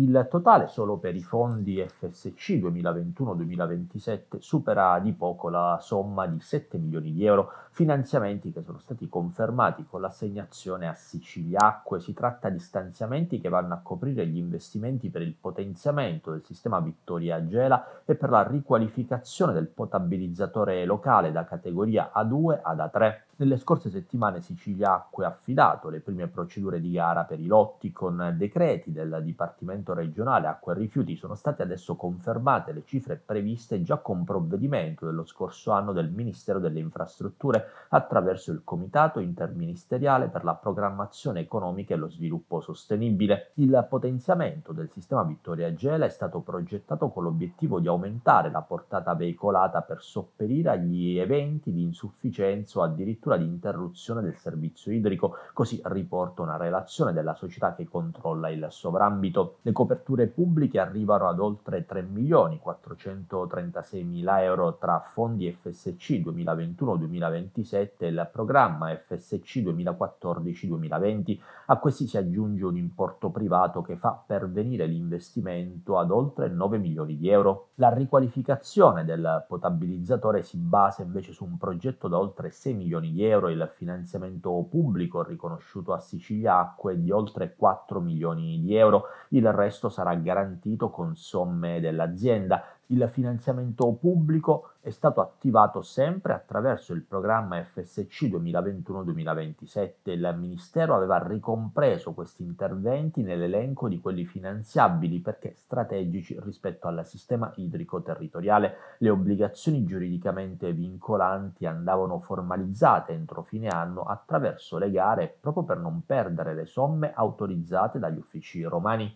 Il totale solo per i fondi FSC 2021-2027 supera di poco la somma di 7 milioni di euro, finanziamenti che sono stati confermati con l'assegnazione a Sicilia Acque. Si tratta di stanziamenti che vanno a coprire gli investimenti per il potenziamento del sistema Vittoria Gela e per la riqualificazione del potabilizzatore locale da categoria A2 ad A3. Nelle scorse settimane Sicilia Acque ha affidato le prime procedure di gara per i lotti con decreti del Dipartimento regionale acqua e rifiuti. Sono state adesso confermate le cifre previste già con provvedimento dello scorso anno del Ministero delle Infrastrutture attraverso il Comitato Interministeriale per la Programmazione Economica e lo Sviluppo Sostenibile. Il potenziamento del sistema Vittoria Gela è stato progettato con l'obiettivo di aumentare la portata veicolata per sopperire agli eventi di insufficienza o addirittura addirittura di interruzione del servizio idrico, così riporta una relazione della società che controlla il sovrambito. Le coperture pubbliche arrivano ad oltre 3 milioni 436 mila euro tra fondi FSC 2021-2027 e il programma FSC 2014-2020. A questi si aggiunge un importo privato che fa pervenire l'investimento ad oltre 9 milioni di euro. La riqualificazione del potabilizzatore si basa invece su un progetto da oltre 6 milioni di di euro il finanziamento pubblico riconosciuto a Sicilia Acque di oltre 4 milioni di euro, il resto sarà garantito con somme dell'azienda il finanziamento pubblico è stato attivato sempre attraverso il programma FSC 2021-2027 e il Ministero aveva ricompreso questi interventi nell'elenco di quelli finanziabili perché strategici rispetto al sistema idrico territoriale. Le obbligazioni giuridicamente vincolanti andavano formalizzate entro fine anno attraverso le gare proprio per non perdere le somme autorizzate dagli uffici romani.